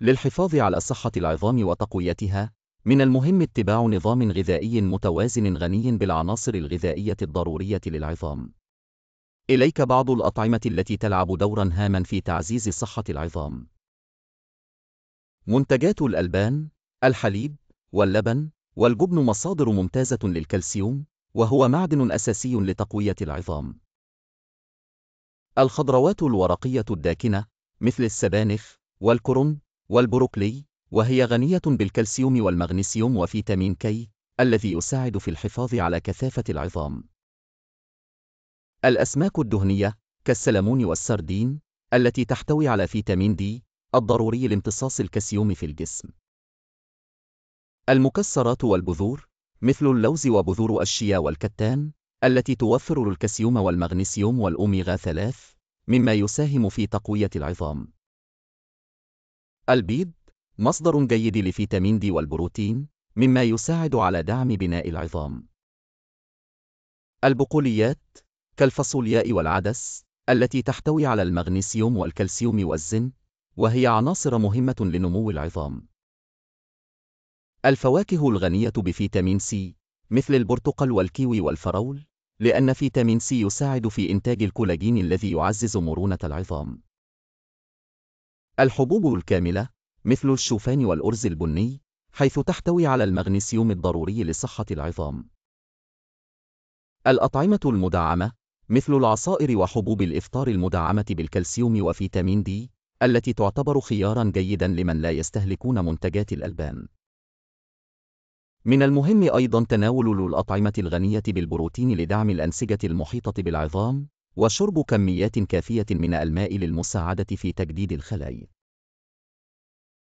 للحفاظ على صحة العظام وتقويتها، من المهم اتباع نظام غذائي متوازن غني بالعناصر الغذائية الضرورية للعظام. إليك بعض الأطعمة التي تلعب دورا هاما في تعزيز صحة العظام. منتجات الألبان، الحليب، واللبن، والجبن مصادر ممتازة للكالسيوم، وهو معدن أساسي لتقوية العظام. الخضروات الورقية الداكنة مثل السبانخ والكرنب والبروكلي وهي غنية بالكالسيوم والمغنيسيوم وفيتامين كي الذي يساعد في الحفاظ على كثافة العظام الأسماك الدهنية كالسلمون والسردين التي تحتوي على فيتامين دي الضروري لامتصاص الكالسيوم في الجسم المكسرات والبذور مثل اللوز وبذور الشيا والكتان التي توفر الكالسيوم والمغنيسيوم والأوميغا 3 مما يساهم في تقوية العظام البيض مصدر جيد لفيتامين دي والبروتين مما يساعد على دعم بناء العظام البقوليات كالفاصولياء والعدس التي تحتوي على المغنيسيوم والكالسيوم والزنك وهي عناصر مهمة لنمو العظام الفواكه الغنية بفيتامين سي مثل البرتقال والكيوي والفراول لأن فيتامين سي يساعد في إنتاج الكولاجين الذي يعزز مرونة العظام الحبوب الكاملة مثل الشوفان والأرز البني حيث تحتوي على المغنيسيوم الضروري لصحة العظام. الأطعمة المدعمة مثل العصائر وحبوب الإفطار المدعمة بالكالسيوم وفيتامين دي التي تعتبر خيارا جيدا لمن لا يستهلكون منتجات الألبان. من المهم أيضا تناول الأطعمة الغنية بالبروتين لدعم الأنسجة المحيطة بالعظام وشرب كميات كافية من الماء للمساعدة في تجديد الخلايا